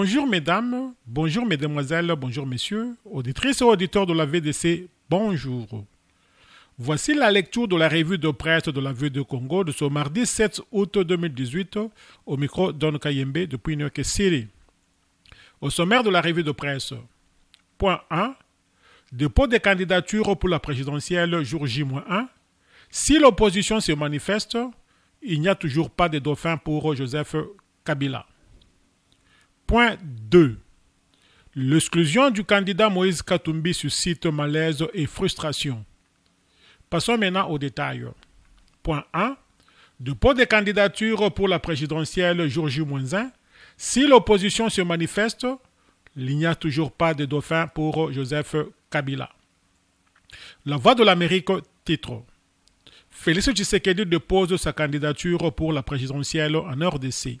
Bonjour mesdames, bonjour mesdemoiselles, bonjour messieurs, auditrices et auditeurs de la VDC, bonjour. Voici la lecture de la revue de presse de la Vue de Congo de ce mardi 7 août 2018 au micro d'On depuis New Au sommaire de la revue de presse, point 1, dépôt des candidatures pour la présidentielle jour J-1. Si l'opposition se manifeste, il n'y a toujours pas de dauphin pour Joseph Kabila. Point 2. L'exclusion du candidat Moïse Katumbi suscite malaise et frustration. Passons maintenant aux détails. Point 1. Dépôt des candidatures pour la présidentielle jour Moinsin. Si l'opposition se manifeste, il n'y a toujours pas de dauphin pour Joseph Kabila. La Voix de l'Amérique titre. Félix Tshisekedi dépose sa candidature pour la présidentielle en RDC.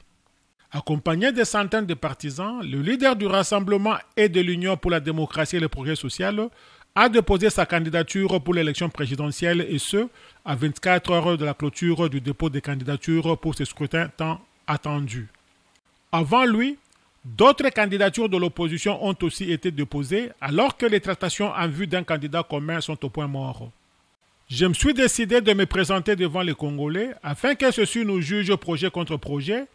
Accompagné de centaines de partisans, le leader du Rassemblement et de l'Union pour la démocratie et le progrès social a déposé sa candidature pour l'élection présidentielle et ce, à 24 heures de la clôture du dépôt des candidatures pour ce scrutin tant attendu. Avant lui, d'autres candidatures de l'opposition ont aussi été déposées alors que les trattations en vue d'un candidat commun sont au point mort. Je me suis décidé de me présenter devant les Congolais afin que ceux-ci nous jugent projet contre projet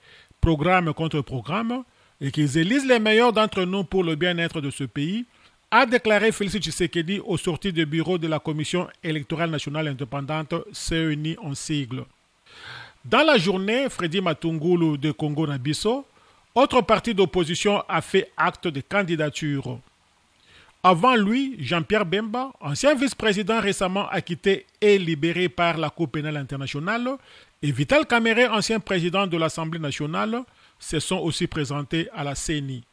programme contre programme, et qu'ils élisent les meilleurs d'entre nous pour le bien-être de ce pays, a déclaré Félix Tshisekedi au sorti du bureau de la Commission électorale nationale indépendante CENI en sigle. Dans la journée, Freddy Matungulu de Congo-Nabisso, autre parti d'opposition a fait acte de candidature. Avant lui, Jean-Pierre Bemba, ancien vice-président récemment acquitté et libéré par la Cour pénale internationale, et Vital Caméré, ancien président de l'Assemblée nationale, se sont aussi présentés à la CENI.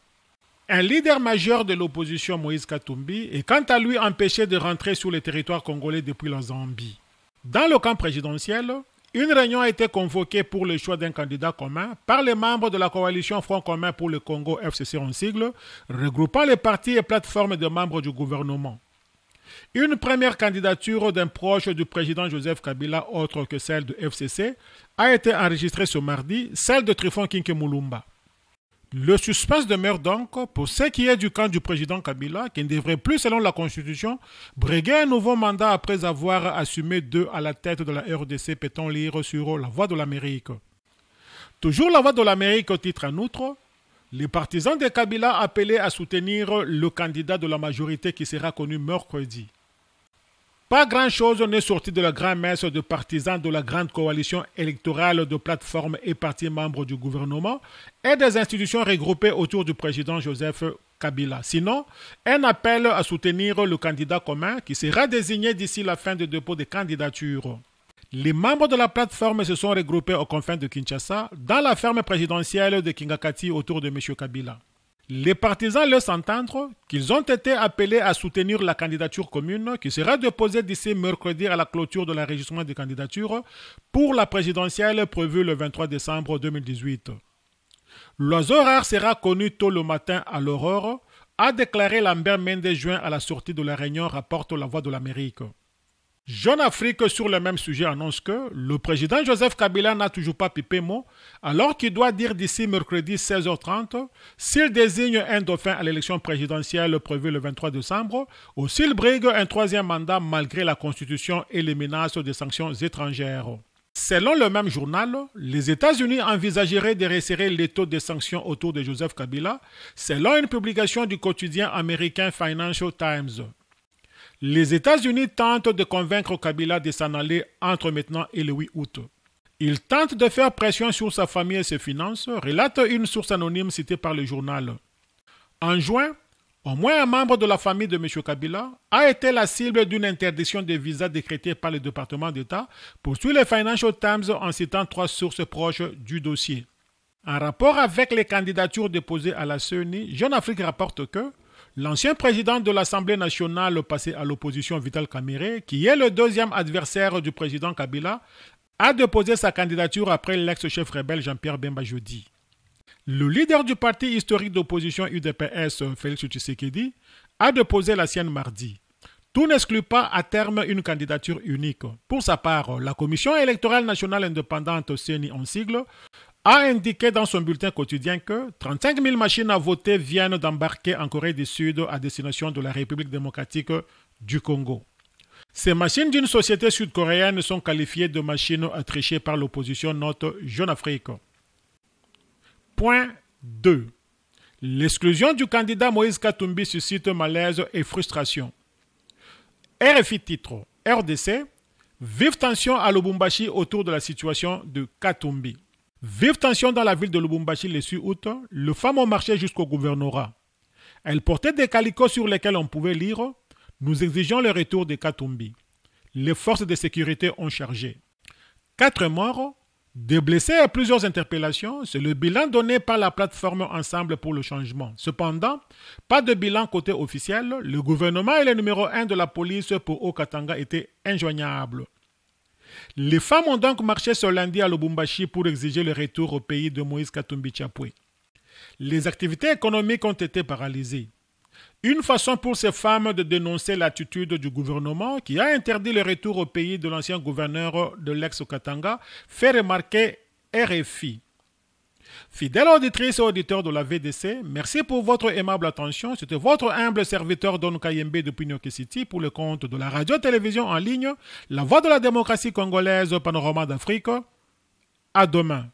Un leader majeur de l'opposition, Moïse Katumbi, est quant à lui empêché de rentrer sur le territoire congolais depuis la Zambie. Dans le camp présidentiel, une réunion a été convoquée pour le choix d'un candidat commun par les membres de la coalition Front commun pour le Congo FCC en sigle, regroupant les partis et plateformes de membres du gouvernement. Une première candidature d'un proche du président Joseph Kabila, autre que celle du FCC, a été enregistrée ce mardi, celle de Trifon Kinke le suspense demeure donc pour ce qui est du camp du président Kabila, qui ne devrait plus, selon la Constitution, briguer un nouveau mandat après avoir assumé deux à la tête de la RDC, peut-on lire sur La Voix de l'Amérique. Toujours La Voix de l'Amérique au titre en outre Les partisans de Kabila appelaient à soutenir le candidat de la majorité qui sera connu mercredi. Pas grand-chose n'est sorti de la grand-messe de partisans de la grande coalition électorale de plateformes et partis membres du gouvernement et des institutions regroupées autour du président Joseph Kabila. Sinon, un appel à soutenir le candidat commun qui sera désigné d'ici la fin du dépôt de candidatures. Les membres de la plateforme se sont regroupés aux confins de Kinshasa dans la ferme présidentielle de Kingakati autour de M. Kabila. Les partisans laissent entendre qu'ils ont été appelés à soutenir la candidature commune qui sera déposée d'ici mercredi à la clôture de l'enregistrement des candidatures pour la présidentielle prévue le 23 décembre 2018. L'oiseau rare sera connu tôt le matin à l'horreur, a déclaré Lambert Mendes juin à la sortie de la réunion, rapporte La Voix de l'Amérique. Jeune Afrique sur le même sujet annonce que le président Joseph Kabila n'a toujours pas pipé mot, alors qu'il doit dire d'ici mercredi 16h30 s'il désigne un dauphin à l'élection présidentielle prévue le 23 décembre ou s'il brigue un troisième mandat malgré la Constitution et les menaces des sanctions étrangères. Selon le même journal, les États-Unis envisageraient de resserrer les taux de sanctions autour de Joseph Kabila, selon une publication du quotidien américain Financial Times. Les États-Unis tentent de convaincre Kabila de s'en aller entre maintenant et le 8 août. Il tente de faire pression sur sa famille et ses finances, relate une source anonyme citée par le journal. En juin, au moins un membre de la famille de M. Kabila a été la cible d'une interdiction de visa décrétée par le département d'État, poursuit le Financial Times en citant trois sources proches du dossier. En rapport avec les candidatures déposées à la CENI, Jeune Afrique rapporte que L'ancien président de l'Assemblée nationale passé à l'opposition, Vital Kamere, qui est le deuxième adversaire du président Kabila, a déposé sa candidature après l'ex-chef rebelle Jean-Pierre Bemba jeudi. Le leader du parti historique d'opposition UDPS, Félix Tshisekedi, a déposé la sienne mardi. Tout n'exclut pas à terme une candidature unique. Pour sa part, la Commission électorale nationale indépendante, CENI en sigle, a indiqué dans son bulletin quotidien que 35 000 machines à voter viennent d'embarquer en Corée du Sud à destination de la République démocratique du Congo. Ces machines d'une société sud-coréenne sont qualifiées de machines à tricher par l'opposition note Jeune Afrique. Point 2. L'exclusion du candidat Moïse Katumbi suscite malaise et frustration. RFI titre RDC Vive tension à Lubumbashi autour de la situation de Katumbi. Vive tension dans la ville de Lubumbashi le 6 août, les femmes ont marché jusqu'au gouvernorat. Elles portaient des calicots sur lesquels on pouvait lire Nous exigeons le retour de Katumbi. Les forces de sécurité ont chargé. Quatre morts, des blessés et plusieurs interpellations, c'est le bilan donné par la plateforme Ensemble pour le changement. Cependant, pas de bilan côté officiel, le gouvernement et le numéro 1 de la police pour Okatanga étaient injoignables. Les femmes ont donc marché ce lundi à Lubumbashi pour exiger le retour au pays de Moïse Katumbi Les activités économiques ont été paralysées. Une façon pour ces femmes de dénoncer l'attitude du gouvernement qui a interdit le retour au pays de l'ancien gouverneur de l'ex-Katanga fait remarquer RFI. Fidèle auditrice et auditeur de la VDC, merci pour votre aimable attention. C'était votre humble serviteur Don Kayembe de York City pour le compte de la radio-télévision en ligne, La Voix de la démocratie congolaise au panorama d'Afrique. À demain.